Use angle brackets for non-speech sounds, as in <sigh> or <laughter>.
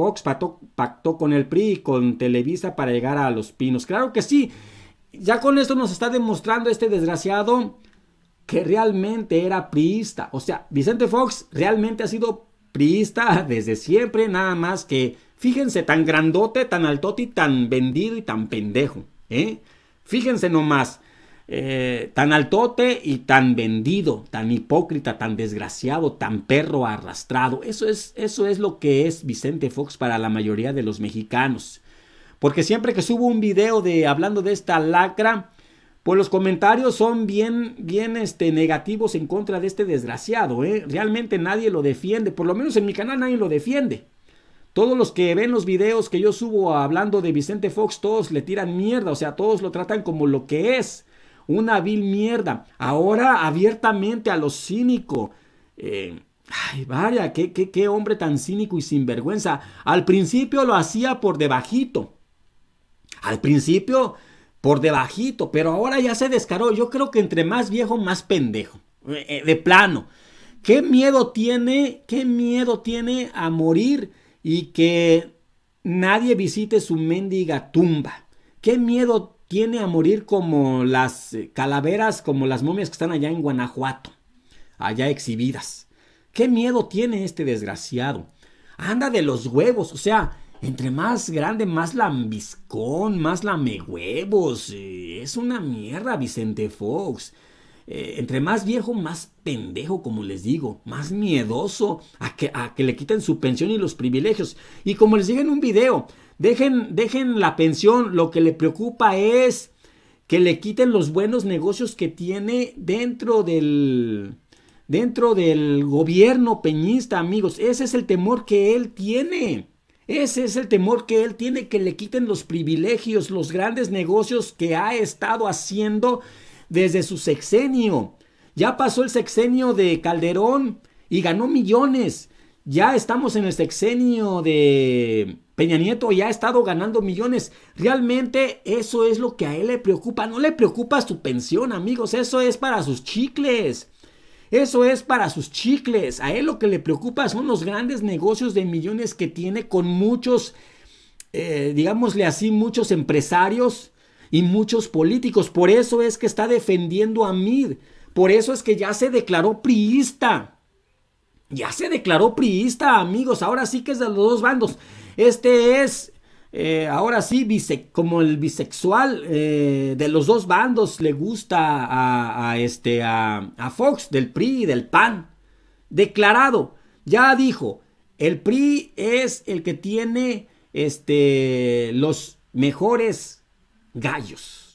Fox pactó, con el PRI y con Televisa para llegar a Los Pinos. Claro que sí. Ya con esto nos está demostrando este desgraciado que realmente era priista. O sea, Vicente Fox realmente ha sido priista <laughs> desde siempre, nada más que, fíjense, tan grandote, tan altote, tan vendido y tan pendejo. ¿eh? Fíjense nomás. Eh, tan altote y tan vendido, tan hipócrita, tan desgraciado, tan perro arrastrado. Eso es, eso es lo que es Vicente Fox para la mayoría de los mexicanos. Porque siempre que subo un video de hablando de esta lacra, pues los comentarios son bien, bien este, negativos en contra de este desgraciado. ¿eh? Realmente nadie lo defiende, por lo menos en mi canal nadie lo defiende. Todos los que ven los videos que yo subo hablando de Vicente Fox, todos le tiran mierda, o sea, todos lo tratan como lo que es una vil mierda. Ahora abiertamente a lo cínico. Eh, ay, vaya, qué, qué, hombre tan cínico y sinvergüenza. Al principio lo hacía por debajito. Al principio por debajito, pero ahora ya se descaró. Yo creo que entre más viejo, más pendejo. Eh, eh, de plano. ¿Qué miedo tiene? ¿Qué miedo tiene a morir y que nadie visite su mendiga tumba? ¿Qué miedo tiene tiene a morir como las eh, calaveras, como las momias que están allá en Guanajuato, allá exhibidas. ¿Qué miedo tiene este desgraciado? Anda de los huevos, o sea, entre más grande, más lambiscón, más lamehuevos. Eh, es una mierda, Vicente Fox. Eh, entre más viejo, más pendejo, como les digo, más miedoso a que, a que le quiten su pensión y los privilegios. Y como les dije en un video, dejen, dejen la pensión, lo que le preocupa es que le quiten los buenos negocios que tiene dentro del dentro del gobierno peñista, amigos. Ese es el temor que él tiene. Ese es el temor que él tiene, que le quiten los privilegios, los grandes negocios que ha estado haciendo desde su sexenio. Ya pasó el sexenio de Calderón y ganó millones. Ya estamos en el sexenio de Peña Nieto y ha estado ganando millones. Realmente eso es lo que a él le preocupa. No le preocupa su pensión, amigos. Eso es para sus chicles. Eso es para sus chicles. A él lo que le preocupa son los grandes negocios de millones que tiene con muchos, eh, digámosle así, muchos empresarios y muchos políticos. Por eso es que está defendiendo a Mid. Por eso es que ya se declaró priista. Ya se declaró priista, amigos. Ahora sí que es de los dos bandos. Este es, eh, ahora sí, como el bisexual eh, de los dos bandos le gusta a, este, a, a Fox, del PRI y del PAN. Declarado. Ya dijo, el PRI es el que tiene este, los mejores gallos.